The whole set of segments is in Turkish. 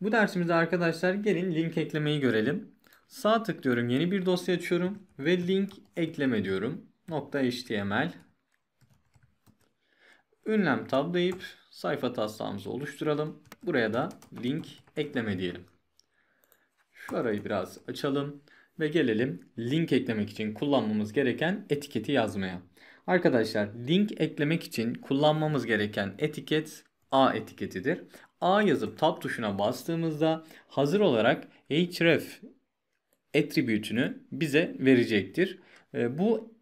Bu dersimizde arkadaşlar gelin link eklemeyi görelim. Sağ tıklıyorum yeni bir dosya açıyorum ve link ekleme diyorum. .html Ünlem tablayıp sayfa taslağımızı oluşturalım. Buraya da link ekleme diyelim. Şu arayı biraz açalım ve gelelim link eklemek için kullanmamız gereken etiketi yazmaya. Arkadaşlar link eklemek için kullanmamız gereken etiket A etiketidir. A yazıp tab tuşuna bastığımızda hazır olarak href attribute'ünü bize verecektir. Ee, bu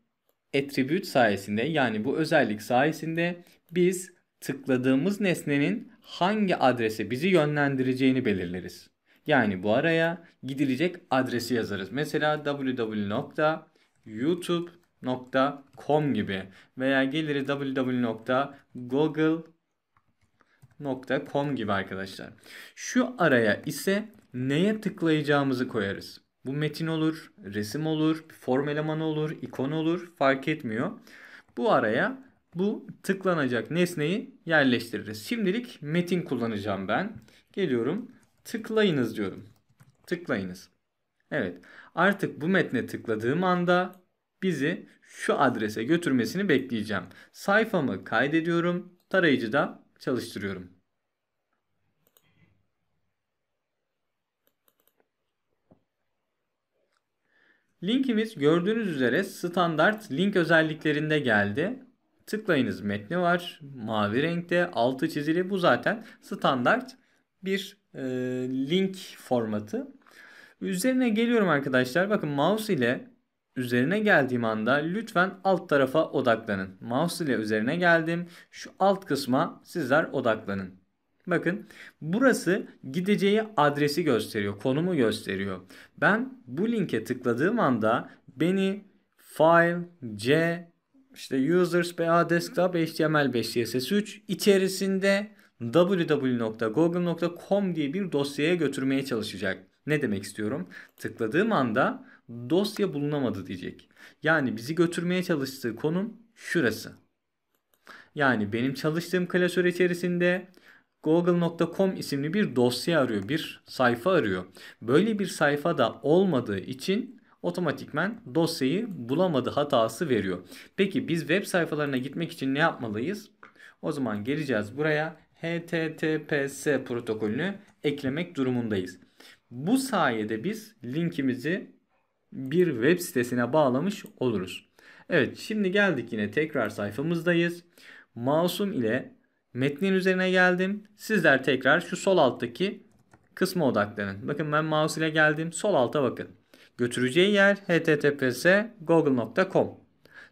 attribute sayesinde yani bu özellik sayesinde biz tıkladığımız nesnenin hangi adrese bizi yönlendireceğini belirleriz. Yani bu araya gidilecek adresi yazarız. Mesela www.youtube.com gibi veya geliri www.google.com Nokta.com gibi arkadaşlar. Şu araya ise neye tıklayacağımızı koyarız. Bu metin olur, resim olur, form elemanı olur, ikon olur fark etmiyor. Bu araya bu tıklanacak nesneyi yerleştiririz. Şimdilik metin kullanacağım ben. Geliyorum tıklayınız diyorum. Tıklayınız. Evet artık bu metne tıkladığım anda bizi şu adrese götürmesini bekleyeceğim. Sayfamı kaydediyorum. Tarayıcıda çalıştırıyorum. Linkimiz gördüğünüz üzere standart link özelliklerinde geldi. Tıklayınız metni var. Mavi renkte altı çizili. Bu zaten standart bir e, link formatı. Üzerine geliyorum arkadaşlar. Bakın mouse ile Üzerine geldiğim anda lütfen alt tarafa odaklanın. Mouse ile üzerine geldim. Şu alt kısma sizler odaklanın. Bakın burası gideceği adresi gösteriyor, konumu gösteriyor. Ben bu linke tıkladığım anda beni file c işte users ba desktop html5 css3 içerisinde www.google.com diye bir dosyaya götürmeye çalışacak. Ne demek istiyorum? Tıkladığım anda dosya bulunamadı diyecek. Yani bizi götürmeye çalıştığı konum şurası. Yani benim çalıştığım klasör içerisinde google.com isimli bir dosya arıyor, bir sayfa arıyor. Böyle bir sayfa da olmadığı için otomatikmen dosyayı bulamadı hatası veriyor. Peki biz web sayfalarına gitmek için ne yapmalıyız? O zaman geleceğiz buraya HTTPS protokolünü eklemek durumundayız. Bu sayede biz linkimizi bir web sitesine bağlamış oluruz. Evet şimdi geldik yine tekrar sayfamızdayız. Mouse'um ile metnin üzerine geldim. Sizler tekrar şu sol alttaki kısma odaklanın. Bakın ben mouse ile geldim. Sol alta bakın. Götüreceği yer https google.com.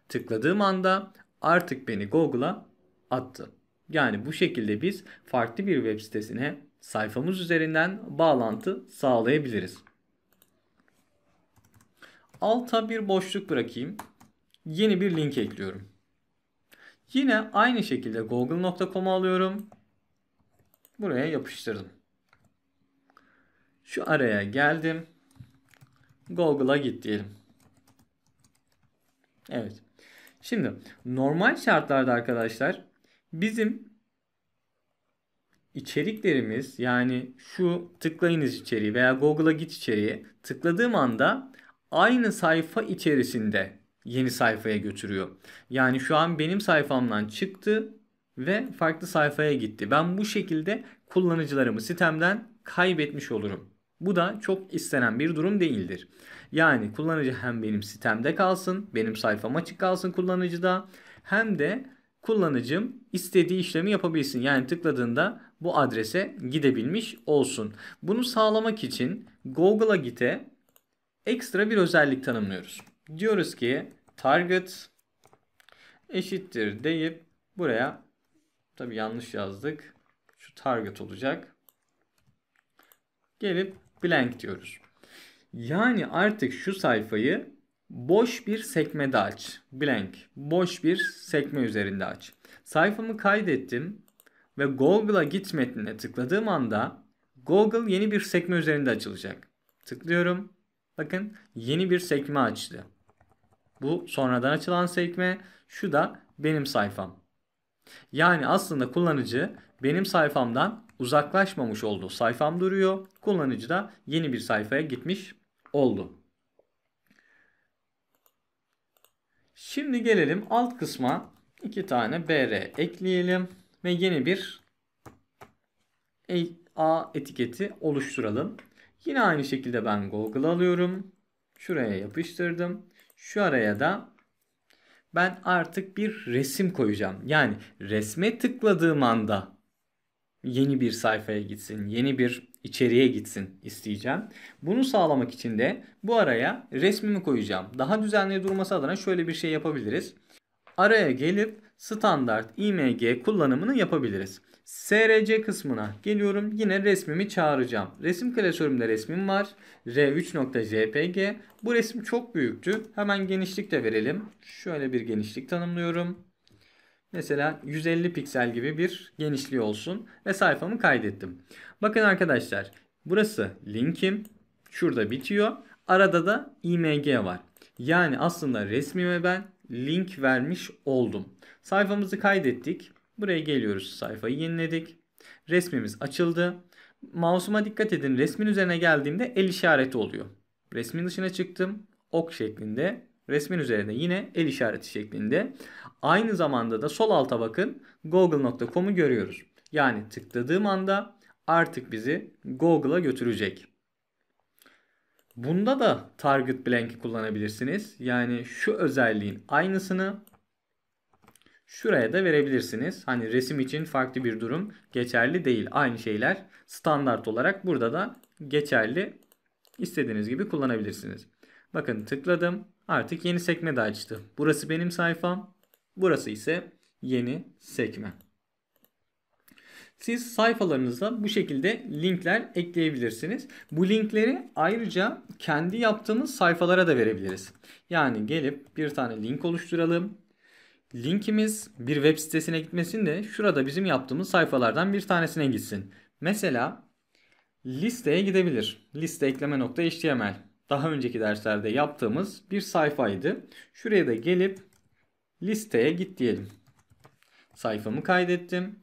Tıkladığım anda artık beni Google'a attı. Yani bu şekilde biz farklı bir web sitesine sayfamız üzerinden bağlantı sağlayabiliriz alta bir boşluk bırakayım. Yeni bir link ekliyorum. Yine aynı şekilde google.com'u alıyorum. Buraya yapıştırdım. Şu araya geldim. Google'a git diyelim. Evet. Şimdi normal şartlarda arkadaşlar bizim içeriklerimiz yani şu tıklayınız içeriği veya Google'a git içeriği tıkladığım anda aynı sayfa içerisinde yeni sayfaya götürüyor. Yani şu an benim sayfamdan çıktı ve farklı sayfaya gitti. Ben bu şekilde kullanıcılarımı sitemden kaybetmiş olurum. Bu da çok istenen bir durum değildir. Yani kullanıcı hem benim sitemde kalsın, benim sayfam açık kalsın kullanıcıda hem de kullanıcım istediği işlemi yapabilsin. Yani tıkladığında bu adrese gidebilmiş olsun. Bunu sağlamak için Google'a gite ekstra bir özellik tanımlıyoruz. Diyoruz ki target eşittir deyip buraya tabi yanlış yazdık. Şu target olacak. Gelip blank diyoruz. Yani artık şu sayfayı boş bir sekmede aç. Blank. Boş bir sekme üzerinde aç. Sayfamı kaydettim ve Google'a git metnine tıkladığım anda Google yeni bir sekme üzerinde açılacak. Tıklıyorum. Bakın yeni bir sekme açtı. Bu sonradan açılan sekme. Şu da benim sayfam. Yani aslında kullanıcı benim sayfamdan uzaklaşmamış oldu. Sayfam duruyor. Kullanıcı da yeni bir sayfaya gitmiş oldu. Şimdi gelelim alt kısma. iki tane BR ekleyelim. Ve yeni bir A etiketi oluşturalım. Yine aynı şekilde ben Google alıyorum. Şuraya yapıştırdım. Şu araya da ben artık bir resim koyacağım. Yani resme tıkladığım anda yeni bir sayfaya gitsin, yeni bir içeriye gitsin isteyeceğim. Bunu sağlamak için de bu araya resmimi koyacağım. Daha düzenli durması adına şöyle bir şey yapabiliriz. Araya gelip standart img kullanımını yapabiliriz. SRC kısmına geliyorum. Yine resmimi çağıracağım. Resim klasörümde resmim var. R3.jpg. Bu resim çok büyüktü. Hemen genişlik de verelim. Şöyle bir genişlik tanımlıyorum. Mesela 150 piksel gibi bir genişliği olsun ve sayfamı kaydettim. Bakın arkadaşlar burası linkim. Şurada bitiyor. Arada da img var. Yani aslında resmime ben link vermiş oldum. Sayfamızı kaydettik. Buraya geliyoruz sayfayı yeniledik. Resmimiz açıldı. Mouse'uma dikkat edin resmin üzerine geldiğimde el işareti oluyor. Resmin dışına çıktım. Ok şeklinde Resmin üzerinde yine el işareti şeklinde. Aynı zamanda da sol alta bakın google.com'u görüyoruz. Yani tıkladığım anda artık bizi Google'a götürecek. Bunda da target blank'i kullanabilirsiniz. Yani şu özelliğin aynısını Şuraya da verebilirsiniz. Hani resim için farklı bir durum geçerli değil. Aynı şeyler standart olarak burada da geçerli. İstediğiniz gibi kullanabilirsiniz. Bakın tıkladım. Artık yeni sekme de açtı. Burası benim sayfam. Burası ise yeni sekme. Siz sayfalarınıza bu şekilde linkler ekleyebilirsiniz. Bu linkleri ayrıca kendi yaptığımız sayfalara da verebiliriz. Yani gelip bir tane link oluşturalım Linkimiz bir web sitesine gitmesin de şurada bizim yaptığımız sayfalardan bir tanesine gitsin. Mesela listeye gidebilir. Liste ekleme nokta html. Daha önceki derslerde yaptığımız bir sayfaydı. Şuraya da gelip listeye git diyelim. Sayfamı kaydettim.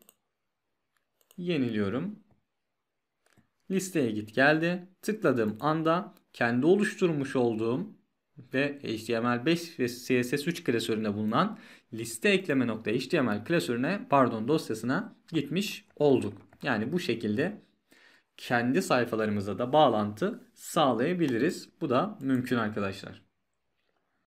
Yeniliyorum. Listeye git geldi. Tıkladığım anda kendi oluşturmuş olduğum ve HTML5 ve CSS3 klasöründe bulunan liste ekleme nokta HTML klasörüne pardon dosyasına gitmiş olduk. Yani bu şekilde kendi sayfalarımıza da bağlantı sağlayabiliriz. Bu da mümkün arkadaşlar.